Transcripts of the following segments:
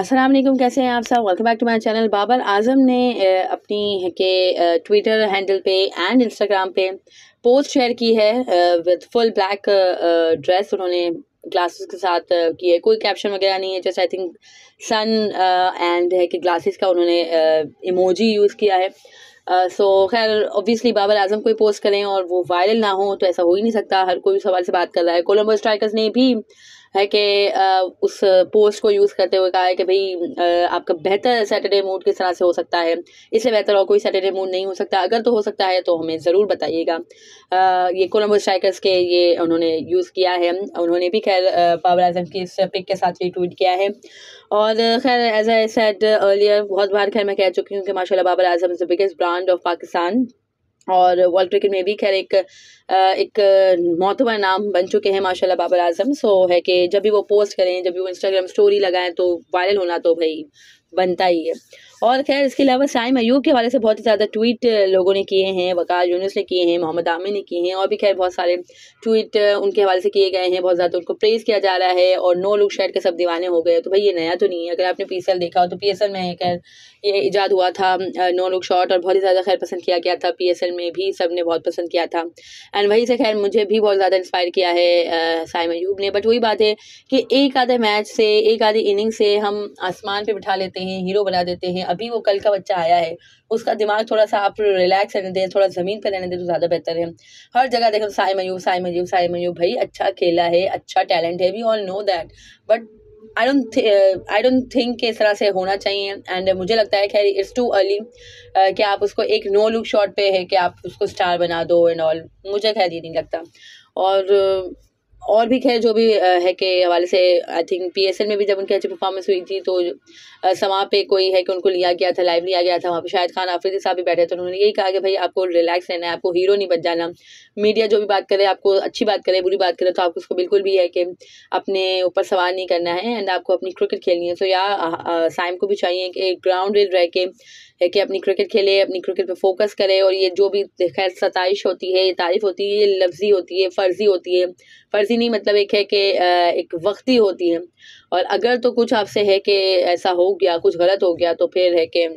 अस्सलाम वालेकुम कैसे हैं आप सब welcome back to my channel Babar Azam ने अपनी के ट्विटर हैंडल पे एंड इंस्टाग्राम पे पोस्ट शेयर की है विद फुल ब्लैक ड्रेस उन्होंने ग्लासेस के साथ की है कोई कैप्शन वगैरह नहीं है जैसे आई थिंक सन एंड है कि ग्लासेस का उन्होंने इमोजी यूज़ किया है सो खैर ऑब्वियसली बाबर आजम कोई पोस्ट करें और वो वायरल ना हो तो ऐसा हो ही नहीं सकता हर कोई उस हवाले से बात कर रहा है कोलम्बो स्ट्राइकर्स ने भी है कि उस पोस्ट को यूज़ करते हुए कहा है कि भाई आपका बेहतर सैटरडे मूड किस तरह से हो सकता है इससे बेहतर और कोई सैटरडे मूड नहीं हो सकता अगर तो हो सकता है तो हमें ज़रूर बताइएगा ये कोलम्बो स्ट्राइकर्स के ये उन्होंने यूज़ किया है उन्होंने भी खैर बाबर आजम की इस पिक के साथ रिट्वीट किया है और खैर एज आई सेड अर्लियर बहुत बार खैर मैं कह चुकी हूँ कि माशा Babar Azam is the biggest brand command of Pakistan और वर्ल्ड क्रिकेट में भी खैर एक एक मोतबर नाम बन चुके हैं माशाल्लाह बाबर आजम सो है कि जब भी वो पोस्ट करें जब भी वो इंस्टाग्राम स्टोरी लगाएं तो वायरल होना तो भाई बनता ही है और खैर इसके अलावा साइम मयूब के हवाले से बहुत ही ज़्यादा ट्वीट लोगों ने किए हैं वकार यूनुस ने किए हैं मोहम्मद आमिर ने किए हैं और भी खैर बहुत सारे ट्वीट उनके हवाले से किए गए हैं बहुत ज़्यादा उनको प्रेज़ किया जा रहा है और नो लुक शर्ट के सब दीवाने हो गए तो भाई ये नया तो नहीं है अगर आपने पी देखा हो तो पी में खैर ये ईजाद हुआ था नो लुक शॉट और बहुत ही ज़्यादा खैर पसंद किया गया था पी में भी सब ने बहुत पसंद किया था एंड वहीं से खैर मुझे भी बहुत ज़्यादा इंस्पायर किया है साइम मयूब ने बट वही बात है कि एक आधे मैच से एक आधी इनिंग से हम आसमान पर बिठा लेते हैं हीरो बना देते हैं अभी वो कल का बच्चा आया है उसका दिमाग थोड़ा सा आप रिलैक्स रहने दें थोड़ा ज़मीन पर रहने दें तो ज़्यादा बेहतर है हर जगह देखो तो साई मयूब साई मयूब साई मयूब भाई अच्छा खेला है अच्छा टैलेंट है we all know that but I don't I don't think कि इस तरह से होना चाहिए एंड मुझे लगता है खैर इट्स टू अर्ली कि आप उसको एक नो लुक शॉट पे है कि आप उसको स्टार बना दो एंड ऑल मुझे खैर ये नहीं लगता और और भी खैर जो भी है के हवाले से आई थिंक पी में भी जब उनकी अच्छी परफॉर्मेंस हुई थी तो समा पे कोई है कि उनको लिया गया था लाइव लिया गया था वहाँ पे शायद खान आफरीदी साहब भी बैठे थे तो उन्होंने यही कहा कि भाई आपको रिलैक्स रहना है आपको हीरो नहीं बन जाना मीडिया जो भी बात करे आपको अच्छी बात करे बुरी बात करे तो आपको उसको बिल्कुल भी है कि अपने ऊपर सवाल नहीं करना है एंड आपको अपनी क्रिकेट खेलनी है तो या साइम को भी चाहिए कि ग्राउंड रह के है कि अपनी क्रिकेट खेले अपनी क्रिकेट पे फोकस करे और ये जो भी खैर सताइश होती है ये तारीफ होती है ये लफ्जी होती है फर्जी होती है फर्जी नहीं मतलब एक है कि एक वक्ती होती है और अगर तो कुछ आपसे है कि ऐसा हो गया कुछ गलत हो गया तो फिर है कि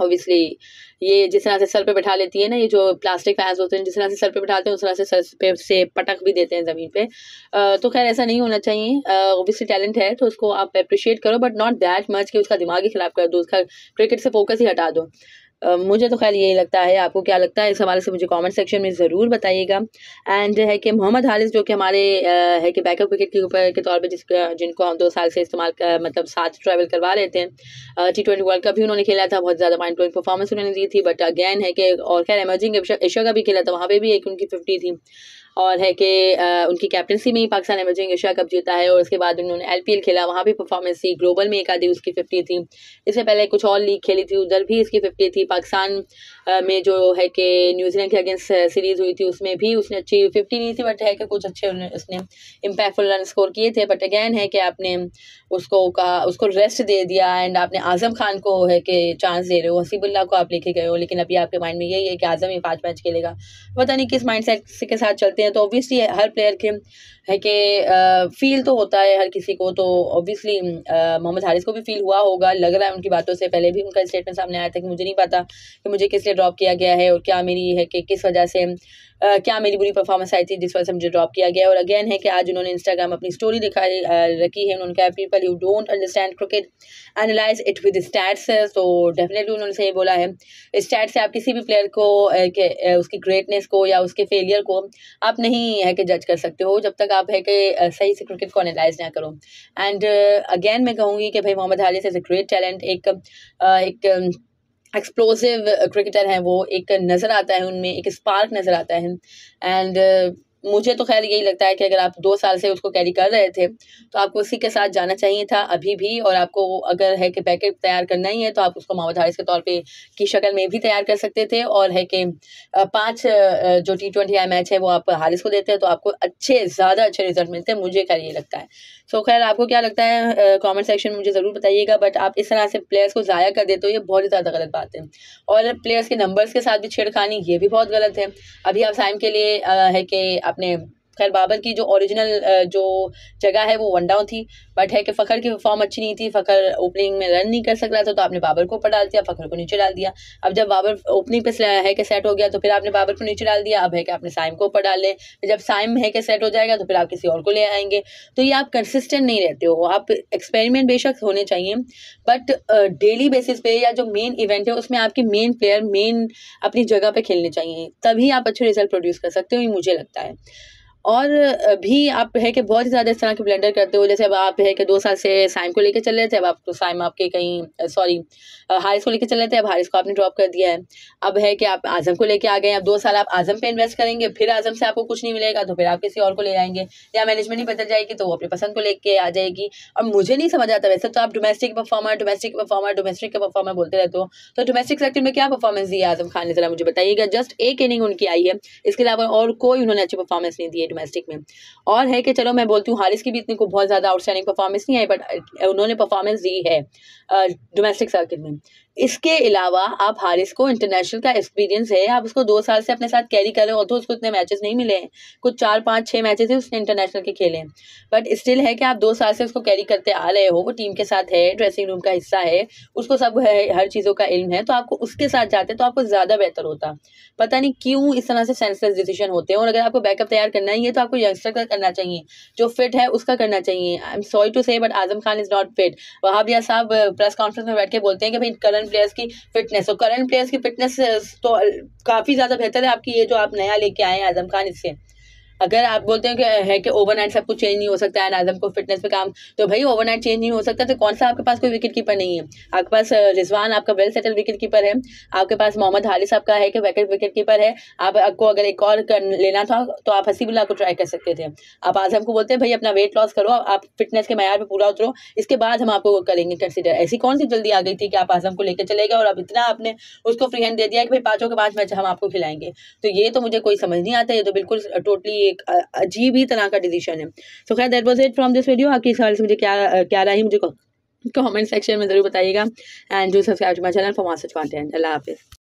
ऑब्वियसली ये जिस तरह से सर पे बैठा लेती है ना ये जो प्लास्टिक फैंस होते हैं जिस तरह से सर पे बैठाते हैं उस तरह से सर पे से पटक भी देते हैं ज़मीन पे तो खैर ऐसा नहीं होना चाहिए ऑब्वियसली टैलेंट है तो उसको आप अप्रिशिएट करो बट नॉट दैट मच कि उसका दिमाग ही खराब कर दो उसका क्रिकेट से फोकस ही हटा दो मुझे तो खैर यही लगता है आपको क्या लगता है इस हवाले से मुझे कमेंट सेक्शन में ज़रूर बताइएगा एंड है कि मोहम्मद हारिस जो कि हमारे है कि बैकअप विकेट के ऊपर के तौर पे जिस जिनको हम दो साल से इस्तेमाल कर, मतलब साथ ट्रैवल करवा रहे थे टी ट्वेंटी वर्ल्ड कप भी उन्होंने खेला था बहुत ज़्यादा माइंड ट्वेंट परफॉर्मेंस उन्होंने दी थी बट अगैन है कि और खैर एमर्जिंग एशिया का भी खेला था वहाँ पर भी एक उनकी फिफ्टी थी और है कि उनकी कैप्टनसी में ही पाकिस्तान एमर्जिंग एशिया कप जीता है और उसके बाद उन्होंने एल खेला वहाँ भी परफॉर्मेंस थी ग्लोबल में एक आधी उसकी फिफ्टी थी इससे पहले कुछ और लीग खेली थी उधर भी इसकी फिफ्टी थी पाकिस्तान में जो है कि न्यूजीलैंड के अगेंस्ट सीरीज हुई थी उसमें भी उसने अच्छी फिफ्टी नहीं थी बट है कि कुछ अच्छे उसने इम्पैक्टफुल रन स्कोर किए थे बट अगैन है कि आपने उसको कहा उसको रेस्ट दे दिया एंड आपने आजम खान को है कि चांस दे रहे हो हसीबुल्ला को आप लेके गए हो लेकिन अभी आपके माइंड में यही है कि आजम ही पाँच मैच खेलेगा पता नहीं किस माइंड सेट के साथ चलते करते हैं तो ऑब्वियसली हर प्लेयर के है कि फील तो होता है हर किसी को तो ऑब्वियसली मोहम्मद हारिस को भी फील हुआ होगा लग रहा है उनकी बातों से पहले भी उनका स्टेटमेंट सामने आया था कि मुझे नहीं पता कि मुझे किस लिए ड्रॉप किया गया है और क्या मेरी है कि किस वजह से Uh, क्या मेरी बुरी परफॉर्मेंस आई थी जिस वजह से मुझे ड्रॉप किया गया और अगेन है कि आज उन्होंने इंस्टाग्राम अपनी स्टोरी दिखाई रखी है उन्होंने कहा people you don't understand cricket analyse it with stats तो डेफिनेटली उन्होंने सही बोला है स्टैट से आप किसी भी प्लेयर को के, उसकी ग्रेटनेस को या उसके फेलियर को आप आप नहीं है कि जज कर सकते हो जब तक आप है कि सही से क्रिकेट को एनालाइज ना करो एंड अगेन uh, मैं कहूँगी कि भाई Mohammad Haris is a great talent एक uh, एक एक्सप्लोसिव क्रिकेटर हैं वो एक नज़र आता है उनमें एक स्पार्क नज़र आता है एंड मुझे तो खैर यही लगता है कि अगर आप दो साल से उसको कैरी कर रहे थे तो आपको उसी के साथ जाना चाहिए था अभी भी और आपको अगर है कि पैकेट तैयार करना ही है तो आप उसको मावाधारिस के तौर पे की शक्ल में भी तैयार कर सकते थे और है कि पाँच जो टी ट्वेंटी आई मैच है वो आप हारिस को देते हैं तो आपको अच्छे ज़्यादा अच्छे रिजल्ट मिलते हैं मुझे खैर ये लगता है सो so, खैर आपको क्या लगता है कॉमेंट सेक्शन में मुझे ज़रूर बताइएगा बट आप इस तरह से प्लेयर्स को ज़ाया कर देते हो ये बहुत ही ज़्यादा गलत बात है और प्लेयर्स के नंबर्स के साथ भी छेड़खानी ये भी बहुत गलत है अभी आप साइम के लिए है कि अपने खैर बाबर की जो ओरिजिनल जो जगह है वो वन डाउन थी बट है कि फ़खर की फॉर्म अच्छी नहीं थी फ़खर ओपनिंग में रन नहीं कर सक रहा था तो आपने बाबर को ऊपर डाल दिया फ़खर को नीचे डाल दिया अब जब बाबर ओपनिंग पर है कि सेट हो गया तो फिर आपने बाबर को नीचे डाल दिया अब है कि आपने साइम को ऊपर डाल लें जब साइम है कि सेट हो जाएगा तो फिर आप किसी और को ले आएंगे तो ये आप कंसिस्टेंट नहीं रहते हो आप एक्सपेरिमेंट बेशक होने चाहिए बट डेली बेसिस पे या जो मेन इवेंट है उसमें आपके मेन प्लेयर मेन अपनी जगह पे खेलने चाहिए तभी आप अच्छे रिजल्ट प्रोड्यूस कर सकते हो ये मुझे लगता है और भी आप है कि बहुत ही ज़्यादा इस तरह के ब्लेंडर करते हो जैसे अब आप है कि दो साल से साइम को लेके चल रहे थे अब आप तो साइम आपके कहीं सॉरी हारिस को लेके चल रहे थे अब हारिस को आपने ड्रॉप कर दिया है अब है कि आप आज़म को लेके आ गए अब दो साल आप आज़म पे इन्वेस्ट करेंगे फिर आज़म से आपको कुछ नहीं मिलेगा तो फिर आप किसी और को ले आएंगे या मैनेजमेंट ही बदल जाएगी तो वो अपनी पसंद को लेके आ जाएगी और मुझे नहीं समझ आता वैसे तो आप domestic performer domestic performer domestic का परफॉर्मर बोलते रहते हो तो डोमेस्टिक सेक्टर में क्या परफॉर्मेंस दी है आज़म खान ने जरा मुझे बताइएगा जस्ट एक इनिंग उनकी आई है इसके अलावा और कोई उन्होंने अच्छी परफॉर्मेंस नहीं दी डोमेस्टिक में और है कि चलो मैं बोलती हूँ हारिस की भी इतनी को बहुत ज़्यादा आउटस्टैंडिंग परफॉर्मेंस नहीं आई बट उन्होंने परफॉर्मेंस दी है डोमेस्टिक सर्किट में इसके अलावा आप हारिस को इंटरनेशनल का एक्सपीरियंस है आप उसको दो साल से अपने साथ कैरी कर रहे हो तो उसको इतने मैचेस नहीं मिले हैं कुछ चार पाँच छः मैचेस हैं उसने इंटरनेशनल के खेले हैं बट स्टिल है कि आप दो साल से उसको कैरी करते आ रहे हो वो टीम के साथ है ड्रेसिंग रूम का हिस्सा है उसको सब है, हर चीज़ों का इल्म है तो आपको उसके साथ जाते तो आपको ज़्यादा बेहतर होता पता नहीं क्यों इस तरह से सेंसलेस डिसीजन होते हैं और अगर आपको बैकअप तैयार करना ही है तो आपको यंगस्टर का करना चाहिए जो फिट है उसका करना चाहिए I am sorry to say but Azam Khan is not fit भी साहब प्रेस कॉन्फ्रेंस में बैठ के बोलते हैं कि भाई करण करंट प्लेयर्स की फिटनेस और करंट प्लेयर्स की फिटनेस uh, तो uh, काफ़ी ज़्यादा बेहतर है आपकी ये जो आप नया लेके आए हैं आजम खान इससे अगर आप बोलते हैं कि है कि ओवरनाइट सब कुछ चेंज नहीं हो सकता है आजम को फिटनेस पे काम तो भाई ओवरनाइट चेंज नहीं हो सकता तो कौन सा आपके पास कोई विकेट कीपर नहीं है आपके पास रिजवान आपका वेल सेटल विकेट कीपर है आपके पास मोहम्मद हालिस आपका है कि वैकेट विकेट कीपर है आप आपको अगर एक और कर लेना था तो आप हसीबुल्ला को ट्राई कर सकते थे आप आजम को बोलते हैं भाई अपना वेट लॉस करो आप फिटनेस के मैार पर पूरा उतरो इसके बाद हम आपको करेंगे कंसिडर ऐसी कौन सी जल्दी आ गई थी कि आप आजम को लेकर चले गए और अब इतना आपने उसको फ्री हैंड दे दिया कि भाई पाँचों के पाँच मैच हम आपको खिलाएंगे तो ये तो मुझे कोई समझ नहीं आता ये तो बिल्कुल टोटली एक अजीब ही तरह का डिसीजन है सो खैर that was it from this video आपकी इस हवाले से मुझे क्या क्या रहा है मुझे कमेंट सेक्शन में ज़रूर बताइएगा एंड जो subscribe to my channel for master content अल्लाह हाफिज़